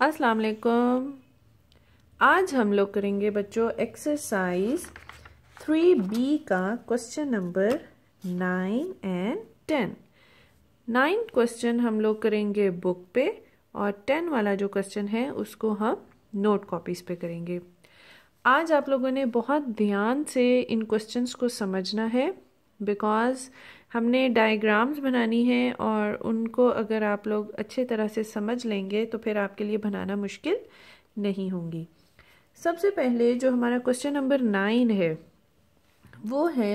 अस्सलाम वालेकुम आज हम लोग करेंगे बच्चों एक्सरसाइज थ्री बी का question number nine and ten nine question हम लोग करेंगे बुक पे और टेन वाला जो क्वेश्चन है उसको हम नोट कॉपीज़ पे करेंगे आज आप लोगों ने बहुत ध्यान से इन क्वेश्चंस को समझना है बिकॉज़ हमने डायग्राम्स बनानी हैं और उनको अगर आप लोग अच्छे तरह से समझ लेंगे तो फिर आपके लिए बनाना मुश्किल नहीं होंगी सबसे पहले जो हमारा क्वेश्चन नंबर नाइन है वो है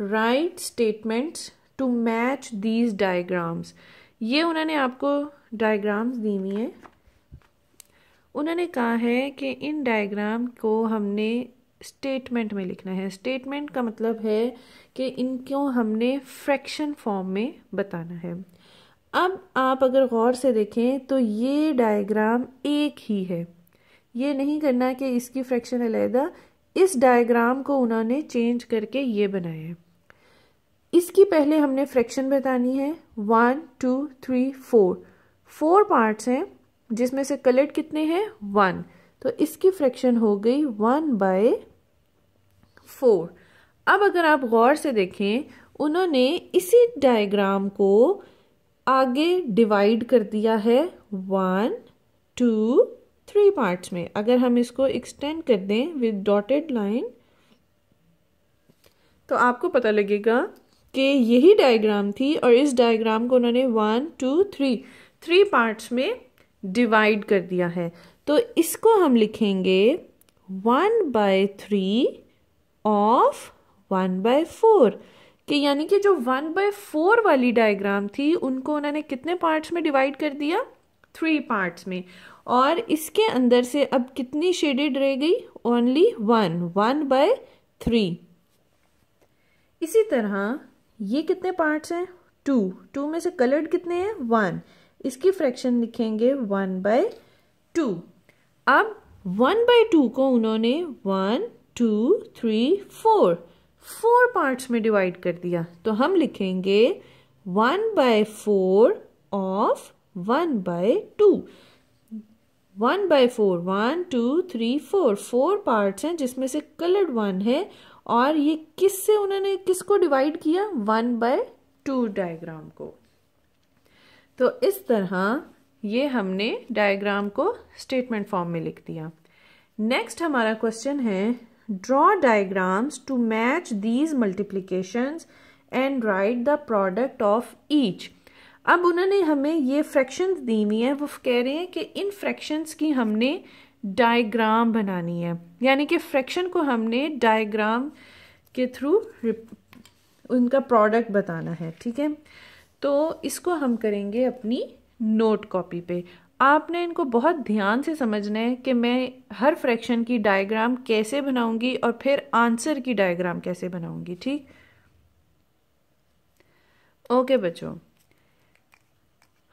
write statements to match these diagrams ये उन्होंने आपको डायग्राम्स दी हुई हैं उन्होंने कहा है कि इन डायग्राम को हमने स्टेटमेंट में लिखना है स्टेटमेंट का मतलब है कि इनको हमने फ्रैक्शन फॉर्म में बताना है अब आप अगर गौर से देखें तो ये डायग्राम एक ही है ये नहीं करना कि इसकी फ्रैक्शन अलहदा इस डायग्राम को उन्होंने चेंज करके ये बनाया है इसकी पहले हमने फ्रैक्शन बतानी है one two three four four parts हैं जिसमें से कलेक्ट कितने हैं वन तो इसकी फ्रैक्शन हो गई वन बाय फोर अब अगर आप गौर से देखें उन्होंने इसी डायग्राम को आगे डिवाइड कर दिया है वन टू थ्री पार्ट्स में अगर हम इसको एक्सटेंड कर दें विद डॉटेड लाइन तो आपको पता लगेगा कि यही डायग्राम थी और इस डायग्राम को उन्होंने one two three three parts में डिवाइड कर दिया है तो इसको हम लिखेंगे one by three of one by four कि यानी कि जो वन बाय फोर वाली डायग्राम थी उनको उन्होंने कितने पार्ट्स में डिवाइड कर दिया थ्री पार्ट्स में और इसके अंदर से अब कितनी शेडेड रह गई only one one by three इसी तरह ये कितने पार्ट्स हैं टू टू में से कलर्ड कितने हैं वन इसकी फ्रैक्शन लिखेंगे वन बाय टू अब वन बाय टू को उन्होंने one two three four four parts में डिवाइड कर दिया तो हम लिखेंगे one by four of one by two one by four one two three four four parts हैं जिसमें से कलर्ड वन है और ये किस से उन्होंने किसको डिवाइड किया वन बाय टू डायग्राम को तो इस तरह ये हमने डायग्राम को स्टेटमेंट फॉर्म में लिख दिया नेक्स्ट हमारा क्वेश्चन है Draw diagrams to match these multiplications and write the product of each. अब उन्होंने हमें ये फ्रैक्शंस दी हुई हैं वो कह रहे हैं कि इन फ्रैक्शंस की हमने डायग्राम बनानी है यानी कि फ्रैक्शन को हमने डायग्राम के थ्रू उनका प्रोडक्ट बताना है ठीक है तो इसको हम करेंगे अपनी नोट कॉपी पे आपने इनको बहुत ध्यान से समझना है कि मैं हर फ्रैक्शन की डायग्राम कैसे बनाऊंगी और फिर आंसर की डायग्राम कैसे बनाऊंगी ठीक ओके बच्चों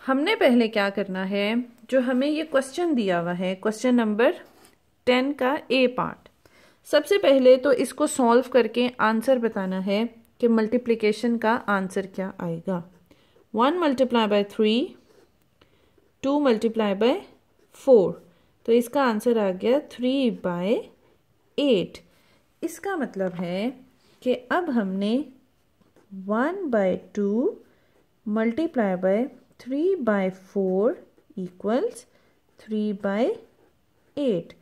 हमने पहले क्या करना है जो हमें ये क्वेश्चन दिया हुआ है क्वेश्चन नंबर टेन का ए पार्ट सबसे पहले तो इसको सॉल्व करके आंसर बताना है कि मल्टीप्लीकेशन का आंसर क्या आएगा one multiply by three two multiply by four तो इसका आंसर आ गया थ्री बाय एट इसका मतलब है कि अब हमने one by two multiply by three by four equals three by eight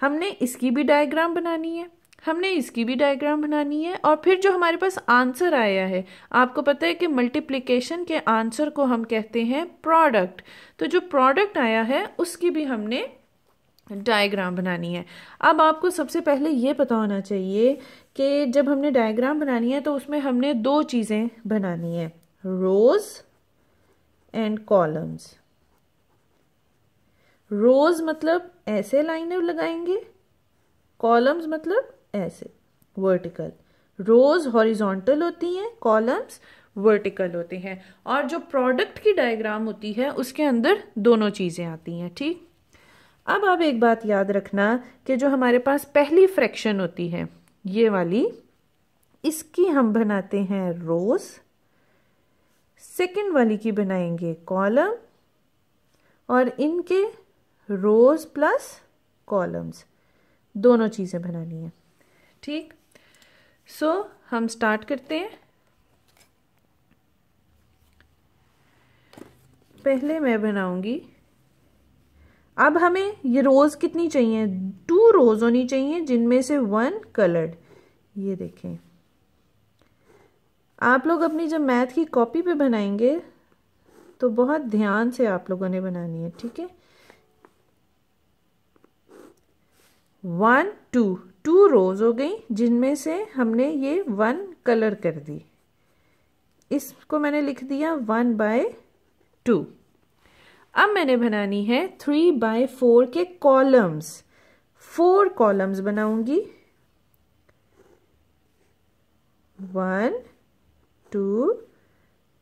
हमने इसकी भी डायग्राम बनानी है हमने इसकी भी डायग्राम बनानी है और फिर जो हमारे पास आंसर आया है आपको पता है कि मल्टीप्लिकेशन के आंसर को हम कहते हैं प्रोडक्ट तो जो प्रोडक्ट आया है उसकी भी हमने डायग्राम बनानी है अब आपको सबसे पहले ये पता होना चाहिए कि जब हमने डायग्राम बनानी है तो उसमें हमने दो चीज़ें बनानी है रोज़ एंड कॉलम्स रोज़ मतलब ऐसे लाइनें लगाएंगे कॉलम्स मतलब ऐसे वर्टिकल रोज हॉरिजॉन्टल होती हैं कॉलम्स वर्टिकल होते हैं और जो प्रोडक्ट की डायग्राम होती है उसके अंदर दोनों चीज़ें आती हैं ठीक अब आप एक बात याद रखना कि जो हमारे पास पहली फ्रैक्शन होती है ये वाली इसकी हम बनाते हैं रोज सेकंड वाली की बनाएंगे कॉलम और इनके रोज प्लस कॉलम्स दोनों चीज़ें बनानी है ठीक सो so, हम स्टार्ट करते हैं पहले मैं बनाऊंगी अब हमें ये रोज़ कितनी चाहिए टू रोज़ होनी चाहिए जिनमें से वन कलर्ड ये देखें आप लोग अपनी जब मैथ की कॉपी पे बनाएंगे तो बहुत ध्यान से आप लोगों ने बनानी है ठीक है वन टू टू रोज हो गई जिनमें से हमने ये वन कलर कर दी इसको मैंने लिख दिया वन बाय टू अब मैंने बनानी है थ्री बाय फोर के कॉलम्स फोर कॉलम्स बनाऊंगी वन टू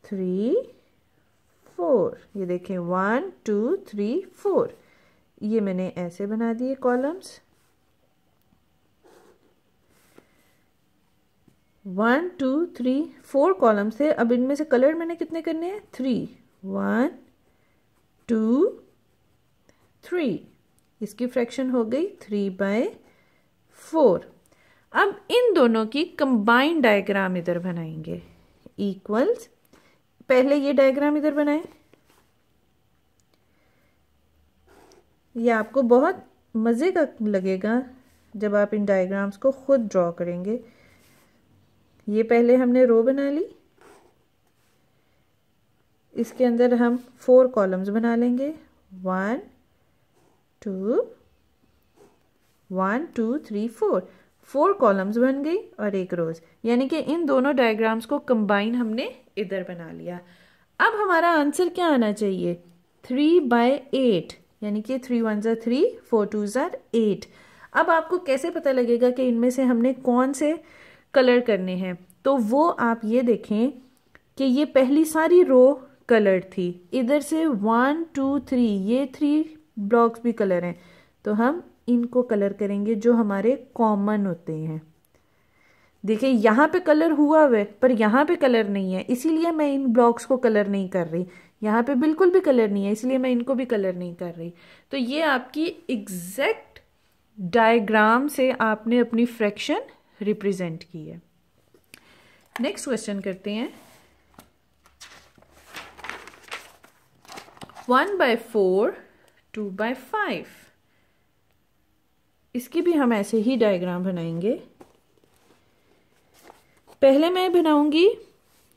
थ्री फोर ये देखें वन टू थ्री फोर ये मैंने ऐसे बना दिए columns one two three four columns है अब इनमें से कलर मैंने कितने करने हैं थ्री वन टू थ्री इसकी फ्रैक्शन हो गई थ्री बाय फोर अब इन दोनों की कंबाइंड डायग्राम इधर बनाएंगे इक्वल्स पहले ये डायग्राम इधर बनाएं ये आपको बहुत मज़े का लगेगा जब आप इन डायग्राम्स को खुद ड्रॉ करेंगे ये पहले हमने रो बना ली इसके अंदर हम फोर कॉलम्स बना लेंगे one two one two three four four columns बन गई और एक रोज यानी कि इन दोनों डायग्राम्स को कंबाइन हमने इधर बना लिया अब हमारा आंसर क्या आना चाहिए थ्री बाय एट यानी कि three one are three four two are eight अब आपको कैसे पता लगेगा कि इनमें से हमने कौन से कलर करने हैं तो वो आप ये देखें कि ये पहली सारी रो कलर थी इधर से वन टू थ्री ये थ्री ब्लॉक्स भी कलर हैं तो हम इनको कलर करेंगे जो हमारे कॉमन होते हैं देखिए यहाँ पे कलर हुआ हुआ है पर यहाँ पे कलर नहीं है इसीलिए मैं इन ब्लॉक्स को कलर नहीं कर रही यहाँ पे बिल्कुल भी कलर नहीं है इसलिए मैं इनको भी कलर नहीं कर रही तो ये आपकी एग्जैक्ट डायग्राम से आपने अपनी फ्रैक्शन रिप्रेजेंट की है नेक्स्ट क्वेश्चन करते हैं one by four two by five इसकी भी हम ऐसे ही डायग्राम बनाएंगे पहले मैं बनाऊंगी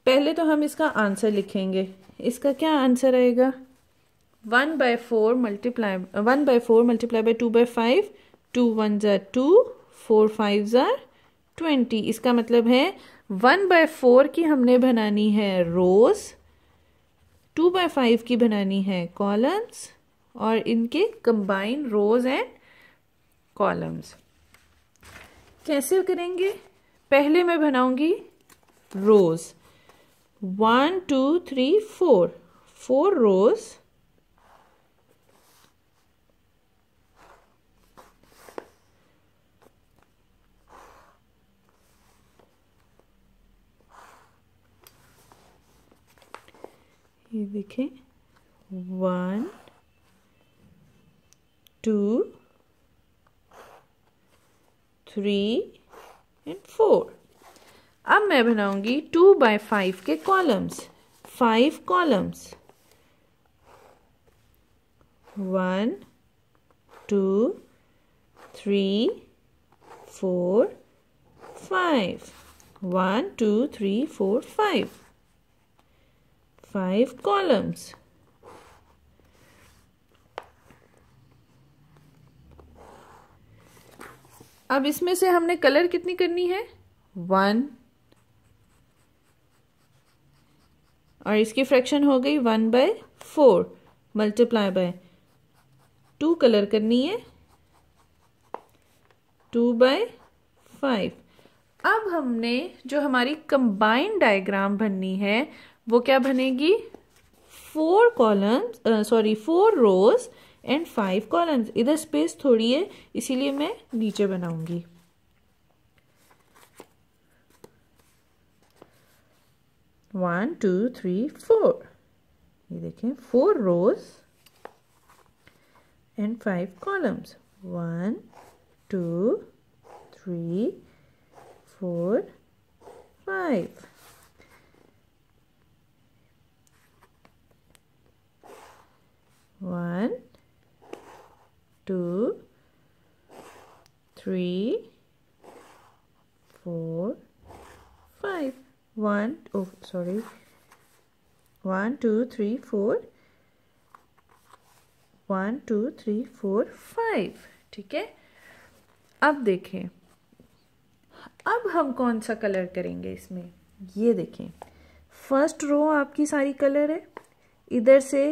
पहले तो हम इसका आंसर लिखेंगे इसका क्या आंसर आएगा one by four multiply one by four multiply by two by five two one are two four five are twenty इसका मतलब है वन बाय फोर की हमने बनानी है रोज टू बाय फाइव की बनानी है कॉलम्स और इनके कंबाइन रोज एंड कॉलम्स कैसे करेंगे पहले मैं बनाऊंगी rows one two three four four rows ये देखें one two three and four अब मैं बनाऊंगी टू बाय फाइव के columns five columns one two three four five one two three four five five columns. अब इसमें से हमने कलर कितनी करनी है वन और इसकी फ्रैक्शन हो गई one by four multiply by two colour करनी है टू बाय फाइव अब हमने जो हमारी कंबाइंड डायग्राम बननी है वो क्या बनेगी four columns sorry four rows and five columns इधर स्पेस थोड़ी है इसीलिए मैं नीचे बनाऊंगी वन टू थ्री फोर ये देखें four rows and five columns one two three four, five. One, two, three, four, five. One, oh, sorry. One, two, three, four. One, two, three, four, five. ठीक है अब देखें अब हम कौन सा कलर करेंगे इसमें ये देखें फर्स्ट रो आपकी सारी कलर है इधर से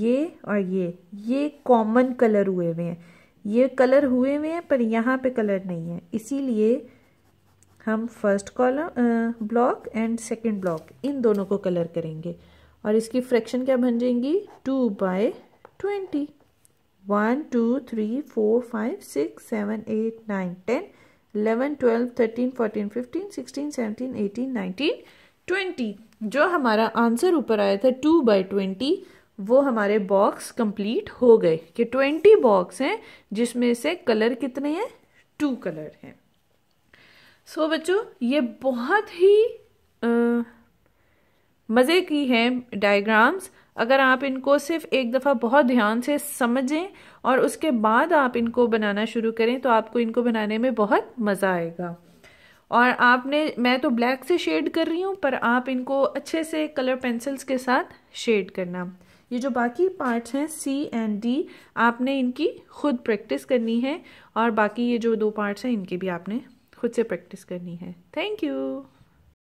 ये और ये ये कॉमन कलर हुए हुए हैं ये कलर हुए हुए हैं पर यहाँ पे कलर नहीं है इसीलिए हम first column block and second block इन दोनों को कलर करेंगे और इसकी फ्रैक्शन क्या बन जाएंगी two by twenty one two three four five six seven eight nine ten 11, 12, 13, 14, 15, 16, 17, 18, 19, 20 जो हमारा आंसर ऊपर आया था टू बाई ट्वेंटी वो हमारे बॉक्स कंप्लीट हो गए कि ट्वेंटी बॉक्स हैं जिसमें से कलर कितने हैं टू कलर हैं सो बच्चों ये बहुत ही मज़े की हैं डायग्राम्स अगर आप इनको सिर्फ एक दफ़ा बहुत ध्यान से समझें और उसके बाद आप इनको बनाना शुरू करें तो आपको इनको बनाने में बहुत मज़ा आएगा और आपने मैं तो ब्लैक से शेड कर रही हूँ पर आप इनको अच्छे से कलर पेंसिल्स के साथ शेड करना ये जो बाकी पार्ट्स हैं सी एंड डी आपने इनकी खुद प्रैक्टिस करनी है और बाकी ये जो दो पार्ट्स हैं इनकी भी आपने खुद से प्रैक्टिस करनी है थैंक यू